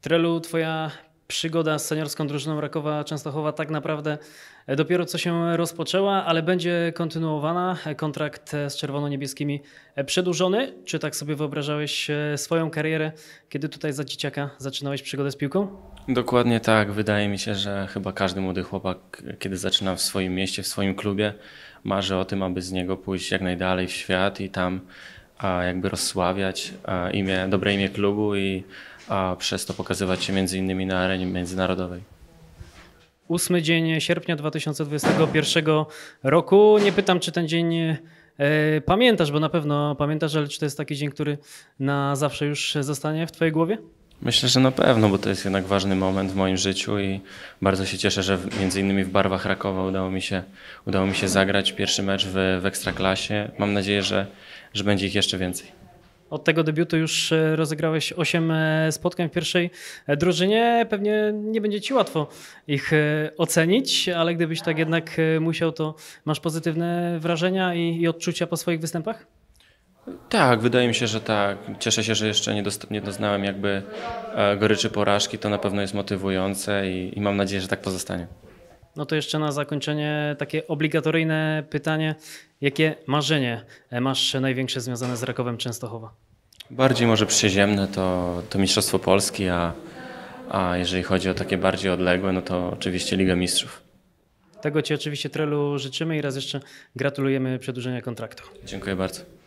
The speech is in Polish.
Trelu, twoja przygoda z seniorską drużyną Rakowa Częstochowa tak naprawdę e, dopiero co się rozpoczęła, ale będzie kontynuowana. E, kontrakt e, z czerwono-niebieskimi przedłużony. Czy tak sobie wyobrażałeś swoją karierę, kiedy tutaj za dzieciaka zaczynałeś przygodę z piłką? Dokładnie tak. Wydaje mi się, że chyba każdy młody chłopak, kiedy zaczyna w swoim mieście, w swoim klubie, marzy o tym, aby z niego pójść jak najdalej w świat i tam jakby rozsławiać imię, dobre imię klubu i przez to pokazywać się między innymi na arenie międzynarodowej. Ósmy dzień sierpnia 2021 roku. Nie pytam, czy ten dzień e, pamiętasz, bo na pewno pamiętasz, ale czy to jest taki dzień, który na zawsze już zostanie w Twojej głowie? Myślę, że na pewno, bo to jest jednak ważny moment w moim życiu i bardzo się cieszę, że między innymi w barwach Rakowa udało mi się, udało mi się zagrać pierwszy mecz w, w Ekstraklasie. Mam nadzieję, że, że będzie ich jeszcze więcej. Od tego debiutu już e, rozegrałeś 8 e, spotkań w pierwszej e, drużynie. Pewnie nie będzie ci łatwo ich ocenić, ale gdybyś tak jednak musiał, to masz pozytywne wrażenia i, i odczucia po swoich występach? Tak, wydaje mi się, że tak. Cieszę się, że jeszcze nie, dost, nie doznałem jakby e, goryczy porażki. To na pewno jest motywujące i, i mam nadzieję, że tak pozostanie. No to jeszcze na zakończenie takie obligatoryjne pytanie. Jakie marzenie e, masz największe związane z Rakowem Częstochowa? Bardziej może przyziemne to, to Mistrzostwo Polski, a, a jeżeli chodzi o takie bardziej odległe, no to oczywiście Liga Mistrzów. Tego Ci oczywiście Trelu życzymy i raz jeszcze gratulujemy przedłużenia kontraktu. Dziękuję bardzo.